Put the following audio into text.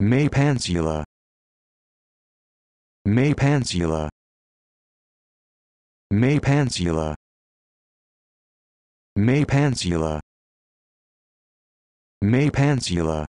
May pansula. May pansula. May pansula. May pansula. May pansula.